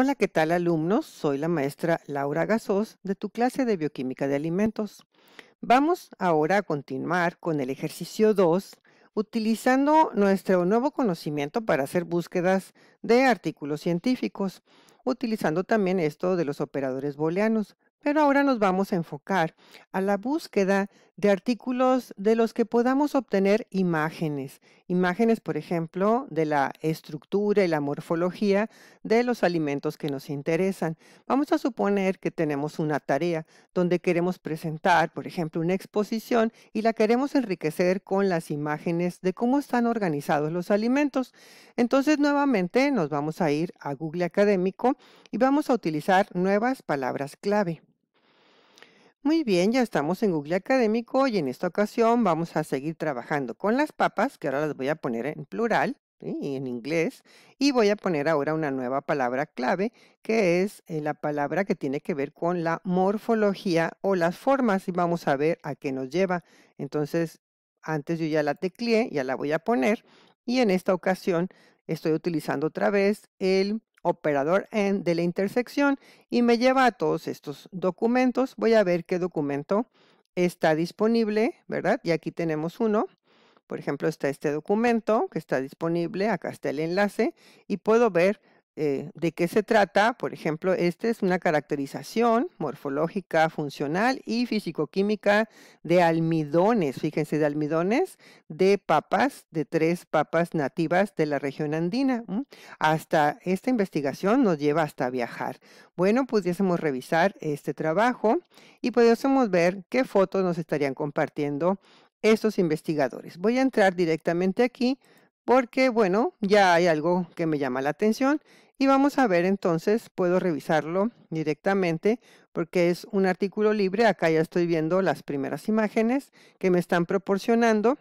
Hola, ¿qué tal alumnos? Soy la maestra Laura Gasos de tu clase de Bioquímica de Alimentos. Vamos ahora a continuar con el ejercicio 2, utilizando nuestro nuevo conocimiento para hacer búsquedas de artículos científicos, utilizando también esto de los operadores booleanos. Pero ahora nos vamos a enfocar a la búsqueda de artículos de los que podamos obtener imágenes. Imágenes, por ejemplo, de la estructura y la morfología de los alimentos que nos interesan. Vamos a suponer que tenemos una tarea donde queremos presentar, por ejemplo, una exposición y la queremos enriquecer con las imágenes de cómo están organizados los alimentos. Entonces, nuevamente nos vamos a ir a Google Académico y vamos a utilizar nuevas palabras clave. Muy bien, ya estamos en Google Académico y en esta ocasión vamos a seguir trabajando con las papas, que ahora las voy a poner en plural y en inglés, y voy a poner ahora una nueva palabra clave, que es eh, la palabra que tiene que ver con la morfología o las formas, y vamos a ver a qué nos lleva. Entonces, antes yo ya la tecleé, ya la voy a poner, y en esta ocasión estoy utilizando otra vez el operador en de la intersección y me lleva a todos estos documentos. Voy a ver qué documento está disponible, ¿verdad? Y aquí tenemos uno. Por ejemplo, está este documento que está disponible, acá está el enlace y puedo ver eh, de qué se trata, por ejemplo, esta es una caracterización morfológica, funcional y fisicoquímica de almidones, fíjense, de almidones de papas, de tres papas nativas de la región andina. Hasta esta investigación nos lleva hasta viajar. Bueno, pudiésemos revisar este trabajo y pudiésemos ver qué fotos nos estarían compartiendo estos investigadores. Voy a entrar directamente aquí porque bueno, ya hay algo que me llama la atención y vamos a ver entonces, puedo revisarlo directamente porque es un artículo libre, acá ya estoy viendo las primeras imágenes que me están proporcionando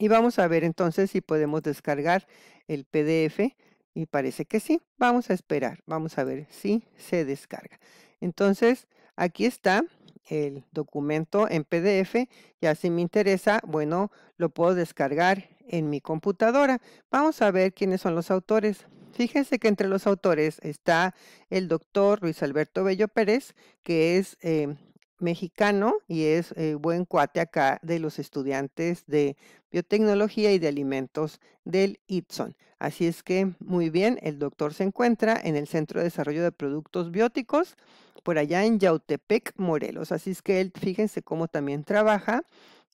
y vamos a ver entonces si podemos descargar el PDF y parece que sí, vamos a esperar, vamos a ver si se descarga. Entonces, aquí está el documento en PDF y así me interesa, bueno, lo puedo descargar en mi computadora. Vamos a ver quiénes son los autores. Fíjense que entre los autores está el doctor Luis Alberto Bello Pérez, que es eh, mexicano y es eh, buen cuate acá de los estudiantes de biotecnología y de alimentos del ITSON. Así es que muy bien, el doctor se encuentra en el Centro de Desarrollo de Productos Bióticos por allá en Yautepec, Morelos. Así es que él, fíjense cómo también trabaja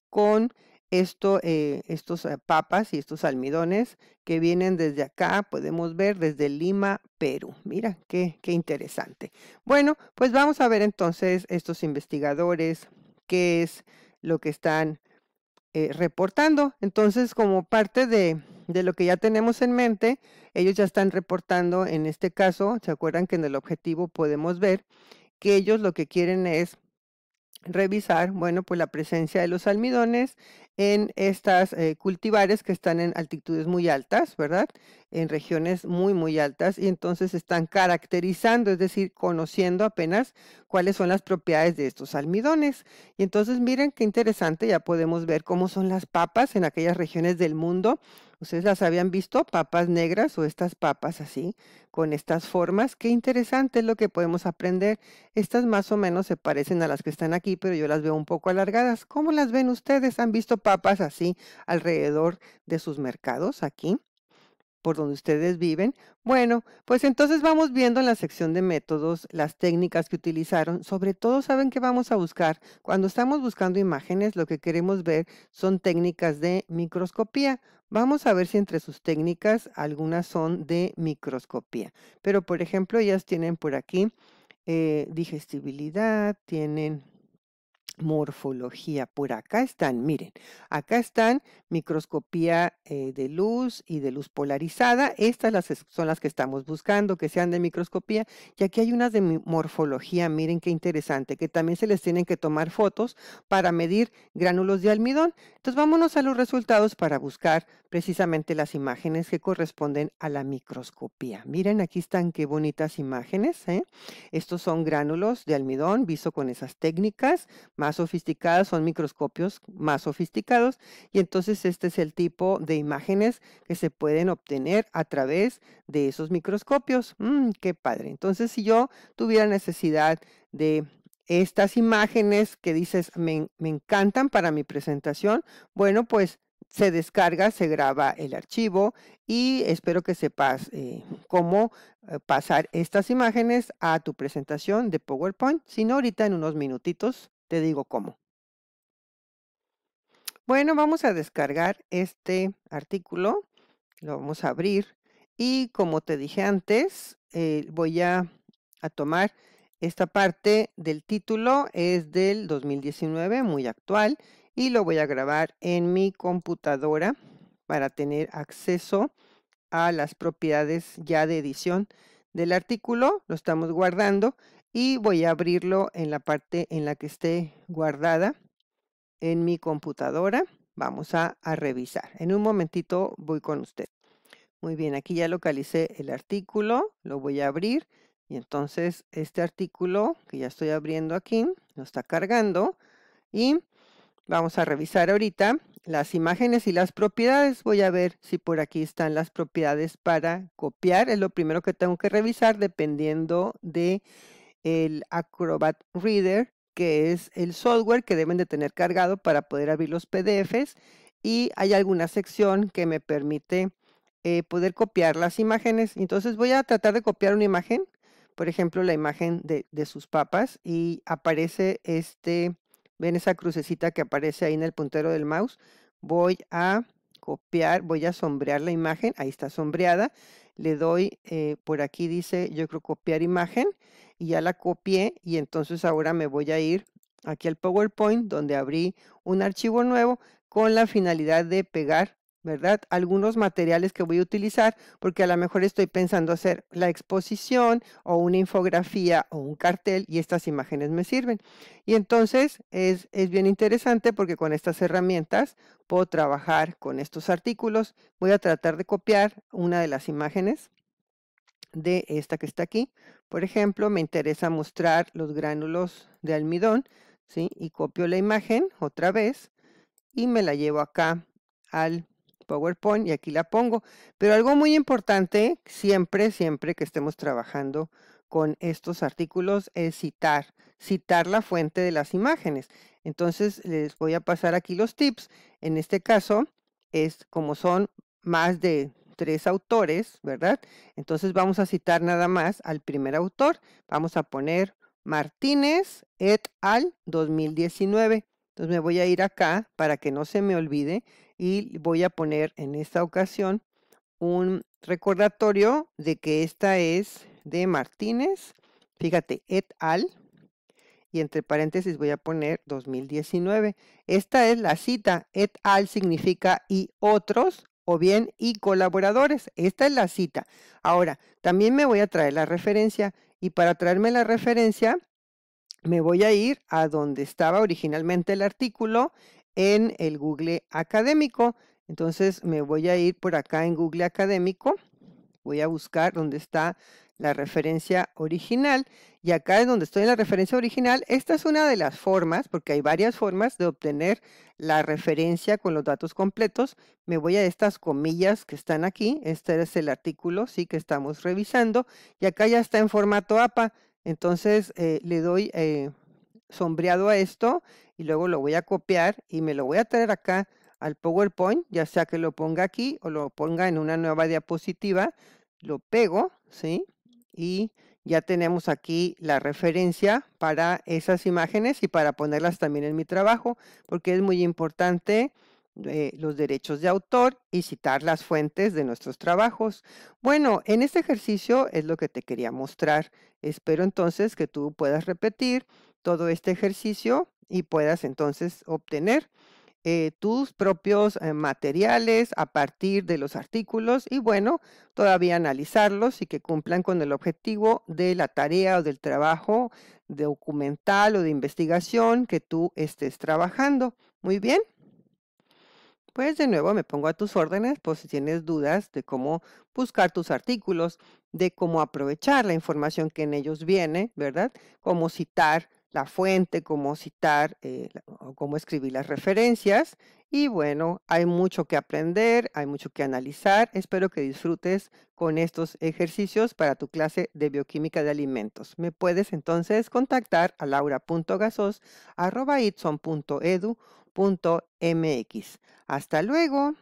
con esto, eh, estos eh, papas y estos almidones que vienen desde acá, podemos ver desde Lima, Perú. Mira, qué, qué interesante. Bueno, pues vamos a ver entonces estos investigadores, qué es lo que están eh, reportando. Entonces, como parte de, de lo que ya tenemos en mente, ellos ya están reportando, en este caso, ¿se acuerdan que en el objetivo podemos ver que ellos lo que quieren es revisar, bueno, pues la presencia de los almidones en estas eh, cultivares que están en altitudes muy altas, ¿verdad? En regiones muy, muy altas y entonces están caracterizando, es decir, conociendo apenas cuáles son las propiedades de estos almidones. Y entonces miren qué interesante, ya podemos ver cómo son las papas en aquellas regiones del mundo Ustedes las habían visto, papas negras o estas papas así, con estas formas. Qué interesante es lo que podemos aprender. Estas más o menos se parecen a las que están aquí, pero yo las veo un poco alargadas. ¿Cómo las ven ustedes? ¿Han visto papas así alrededor de sus mercados aquí? por donde ustedes viven. Bueno, pues entonces vamos viendo en la sección de métodos las técnicas que utilizaron. Sobre todo, ¿saben qué vamos a buscar? Cuando estamos buscando imágenes, lo que queremos ver son técnicas de microscopía. Vamos a ver si entre sus técnicas algunas son de microscopía. Pero, por ejemplo, ellas tienen por aquí eh, digestibilidad, tienen morfología. Por acá están, miren, acá están microscopía eh, de luz y de luz polarizada. Estas las son las que estamos buscando, que sean de microscopía. Y aquí hay unas de morfología, miren qué interesante, que también se les tienen que tomar fotos para medir gránulos de almidón. Entonces vámonos a los resultados para buscar precisamente las imágenes que corresponden a la microscopía. Miren, aquí están qué bonitas imágenes. ¿eh? Estos son gránulos de almidón visto con esas técnicas más sofisticadas, son microscopios más sofisticados. Y entonces este es el tipo de imágenes que se pueden obtener a través de esos microscopios. Mm, ¡Qué padre! Entonces si yo tuviera necesidad de estas imágenes que dices, me, encantan para mi presentación, bueno, pues se descarga, se graba el archivo y espero que sepas eh, cómo eh, pasar estas imágenes a tu presentación de PowerPoint. Si no, ahorita en unos minutitos te digo cómo. Bueno, vamos a descargar este artículo, lo vamos a abrir y como te dije antes, eh, voy a tomar esta parte del título es del 2019, muy actual, y lo voy a grabar en mi computadora para tener acceso a las propiedades ya de edición del artículo. Lo estamos guardando y voy a abrirlo en la parte en la que esté guardada en mi computadora. Vamos a, revisar. En un momentito voy con usted. Muy bien, aquí ya localicé el artículo, lo voy a abrir. Y entonces este artículo que ya estoy abriendo aquí, lo está cargando y vamos a revisar ahorita las imágenes y las propiedades. Voy a ver si por aquí están las propiedades para copiar. Es lo primero que tengo que revisar dependiendo de el Acrobat Reader, que es el software que deben de tener cargado para poder abrir los PDFs. Y hay alguna sección que me permite eh, poder copiar las imágenes. Entonces voy a tratar de copiar una imagen por ejemplo, la imagen de, sus papas y aparece este, ven esa crucecita que aparece ahí en el puntero del mouse. Voy a copiar, voy a sombrear la imagen, ahí está sombreada, le doy, eh, por aquí dice, yo creo copiar imagen, y ya la copié, y entonces ahora me voy a ir aquí al PowerPoint, donde abrí un archivo nuevo con la finalidad de pegar ¿verdad? Algunos materiales que voy a utilizar porque a lo mejor estoy pensando hacer la exposición o una infografía o un cartel y estas imágenes me sirven. Y entonces es, bien interesante porque con estas herramientas puedo trabajar con estos artículos. Voy a tratar de copiar una de las imágenes de esta que está aquí. Por ejemplo, me interesa mostrar los gránulos de almidón, ¿sí? Y copio la imagen otra vez y me la llevo acá al PowerPoint y aquí la pongo. Pero algo muy importante, siempre, siempre que estemos trabajando con estos artículos, es citar, citar la fuente de las imágenes. Entonces les voy a pasar aquí los tips. En este caso, es como son más de tres autores, ¿verdad? Entonces vamos a citar nada más al primer autor. Vamos a poner Martínez et al 2019. Entonces me voy a ir acá para que no se me olvide y voy a poner en esta ocasión un recordatorio de que esta es de Martínez, fíjate, et al, y entre paréntesis voy a poner 2019. Esta es la cita, et al significa y otros, o bien y colaboradores. Esta es la cita. Ahora, también me voy a traer la referencia, y para traerme la referencia, me voy a ir a donde estaba originalmente el artículo en el Google Académico. Entonces me voy a ir por acá en Google Académico. Voy a buscar dónde está la referencia original. Y acá es donde estoy en la referencia original. Esta es una de las formas, porque hay varias formas de obtener la referencia con los datos completos. Me voy a estas comillas que están aquí. Este es el artículo, sí, que estamos revisando. Y acá ya está en formato APA. Entonces eh, le doy eh, sombreado a esto y luego lo voy a copiar y me lo voy a traer acá al PowerPoint, ya sea que lo ponga aquí o lo ponga en una nueva diapositiva, lo pego, ¿sí? Y ya tenemos aquí la referencia para esas imágenes y para ponerlas también en mi trabajo, porque es muy importante eh, los derechos de autor y citar las fuentes de nuestros trabajos. Bueno, en este ejercicio es lo que te quería mostrar. Espero entonces que tú puedas repetir todo este ejercicio y puedas entonces obtener eh, tus propios eh, materiales a partir de los artículos y bueno, todavía analizarlos y que cumplan con el objetivo de la tarea o del trabajo documental o de investigación que tú estés trabajando. Muy bien. Pues de nuevo me pongo a tus órdenes por si tienes dudas de cómo buscar tus artículos, de cómo aprovechar la información que en ellos viene, ¿verdad? Cómo citar la fuente, cómo citar eh, o cómo escribir las referencias. Y bueno, hay mucho que aprender, hay mucho que analizar. Espero que disfrutes con estos ejercicios para tu clase de bioquímica de alimentos. Me puedes entonces contactar a laura.gasos.edu.mx. Hasta luego.